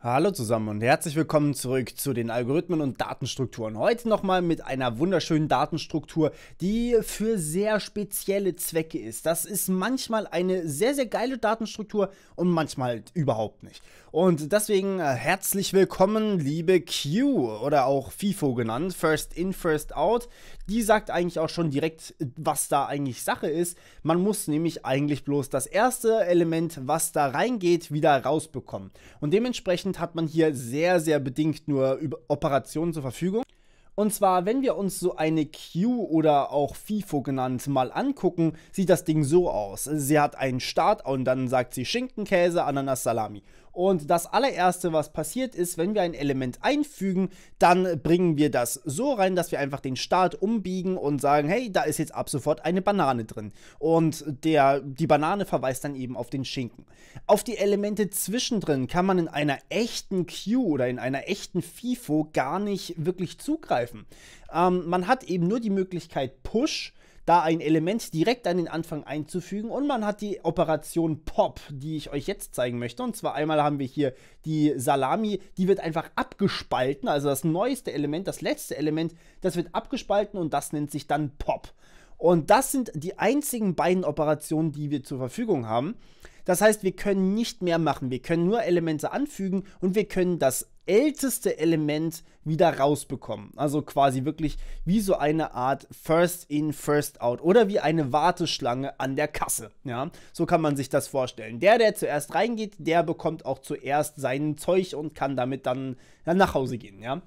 Hallo zusammen und herzlich willkommen zurück zu den Algorithmen und Datenstrukturen. Heute nochmal mit einer wunderschönen Datenstruktur, die für sehr spezielle Zwecke ist. Das ist manchmal eine sehr, sehr geile Datenstruktur und manchmal halt überhaupt nicht. Und deswegen äh, herzlich willkommen, liebe Q oder auch FIFO genannt, First In, First Out. Die sagt eigentlich auch schon direkt, was da eigentlich Sache ist. Man muss nämlich eigentlich bloß das erste Element, was da reingeht, wieder rausbekommen. Und dementsprechend Dementsprechend hat man hier sehr, sehr bedingt nur Operationen zur Verfügung. Und zwar, wenn wir uns so eine Q oder auch FIFO genannt mal angucken, sieht das Ding so aus. Sie hat einen Start und dann sagt sie Schinkenkäse, Ananas, Salami. Und das allererste, was passiert ist, wenn wir ein Element einfügen, dann bringen wir das so rein, dass wir einfach den Start umbiegen und sagen, hey, da ist jetzt ab sofort eine Banane drin. Und der, die Banane verweist dann eben auf den Schinken. Auf die Elemente zwischendrin kann man in einer echten Q oder in einer echten FIFO gar nicht wirklich zugreifen zugreifen. Ähm, man hat eben nur die Möglichkeit Push, da ein Element direkt an den Anfang einzufügen und man hat die Operation Pop, die ich euch jetzt zeigen möchte. Und zwar einmal haben wir hier die Salami, die wird einfach abgespalten, also das neueste Element, das letzte Element, das wird abgespalten und das nennt sich dann Pop. Und das sind die einzigen beiden Operationen, die wir zur Verfügung haben. Das heißt, wir können nicht mehr machen. Wir können nur Elemente anfügen und wir können das älteste Element wieder rausbekommen. Also quasi wirklich wie so eine Art First in, First out oder wie eine Warteschlange an der Kasse. Ja, so kann man sich das vorstellen. Der, der zuerst reingeht, der bekommt auch zuerst sein Zeug und kann damit dann nach Hause gehen. Ja.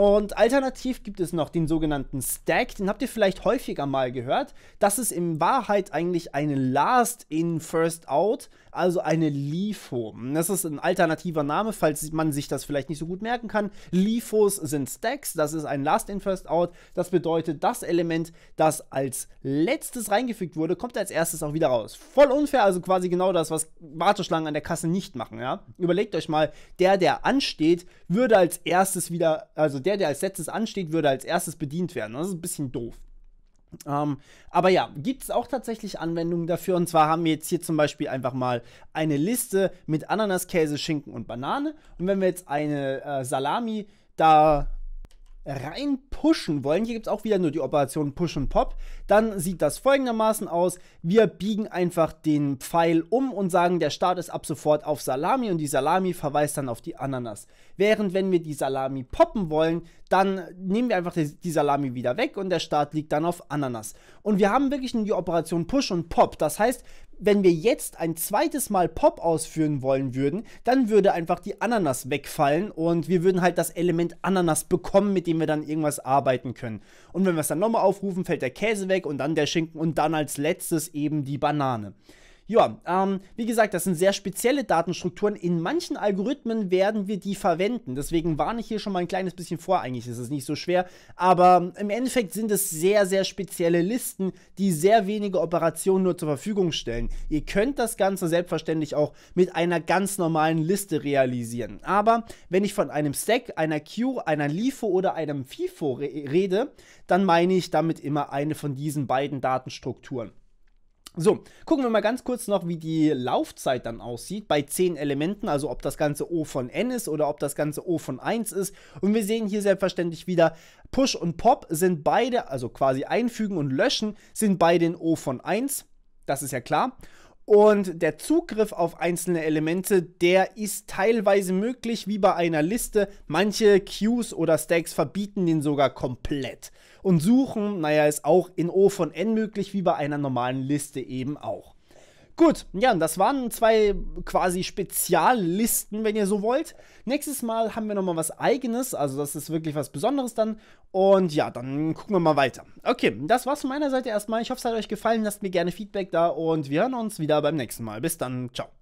Und alternativ gibt es noch den sogenannten Stack, den habt ihr vielleicht häufiger mal gehört. Das ist in Wahrheit eigentlich eine Last in, First out, also eine LIFO. Das ist ein alternativer Name, falls man sich das vielleicht nicht so gut merken kann. LIFOs sind Stacks, das ist ein Last in, First out. Das bedeutet, das Element, das als letztes reingefügt wurde, kommt als erstes auch wieder raus. Voll unfair, also quasi genau das, was Warteschlangen an der Kasse nicht machen. Ja? Überlegt euch mal, der, der ansteht, würde als erstes wieder, also der, der, der als letztes ansteht, würde als erstes bedient werden. Das ist ein bisschen doof. Ähm, aber ja, gibt es auch tatsächlich Anwendungen dafür. Und zwar haben wir jetzt hier zum Beispiel einfach mal eine Liste mit Ananas, Käse, Schinken und Banane. Und wenn wir jetzt eine äh, Salami da rein pushen wollen, hier gibt es auch wieder nur die Operation Push und Pop, dann sieht das folgendermaßen aus. Wir biegen einfach den Pfeil um und sagen, der Start ist ab sofort auf Salami und die Salami verweist dann auf die Ananas. Während wenn wir die Salami poppen wollen, dann nehmen wir einfach die Salami wieder weg und der Start liegt dann auf Ananas. Und wir haben wirklich nur die Operation Push und Pop. Das heißt, wenn wir jetzt ein zweites Mal Pop ausführen wollen würden, dann würde einfach die Ananas wegfallen und wir würden halt das Element Ananas bekommen, mit dem wir dann irgendwas arbeiten verarbeiten können. Und wenn wir es dann nochmal aufrufen, fällt der Käse weg und dann der Schinken und dann als letztes eben die Banane. Ja, ähm, wie gesagt, das sind sehr spezielle Datenstrukturen. In manchen Algorithmen werden wir die verwenden. Deswegen warne ich hier schon mal ein kleines bisschen vor. Eigentlich ist es nicht so schwer. Aber ähm, im Endeffekt sind es sehr, sehr spezielle Listen, die sehr wenige Operationen nur zur Verfügung stellen. Ihr könnt das Ganze selbstverständlich auch mit einer ganz normalen Liste realisieren. Aber wenn ich von einem Stack, einer Queue, einer LIFO oder einem FIFO re rede, dann meine ich damit immer eine von diesen beiden Datenstrukturen. So, gucken wir mal ganz kurz noch, wie die Laufzeit dann aussieht bei 10 Elementen, also ob das Ganze O von N ist oder ob das Ganze O von 1 ist. Und wir sehen hier selbstverständlich wieder, Push und Pop sind beide, also quasi einfügen und löschen, sind beide in O von 1. Das ist ja klar. Und der Zugriff auf einzelne Elemente, der ist teilweise möglich, wie bei einer Liste. Manche Queues oder Stacks verbieten den sogar komplett. Und Suchen, naja, ist auch in O von N möglich, wie bei einer normalen Liste eben auch. Gut, ja, das waren zwei quasi Speziallisten, wenn ihr so wollt. Nächstes Mal haben wir nochmal was eigenes, also das ist wirklich was Besonderes dann. Und ja, dann gucken wir mal weiter. Okay, das war's von meiner Seite erstmal. Ich hoffe, es hat euch gefallen. Lasst mir gerne Feedback da und wir hören uns wieder beim nächsten Mal. Bis dann, ciao.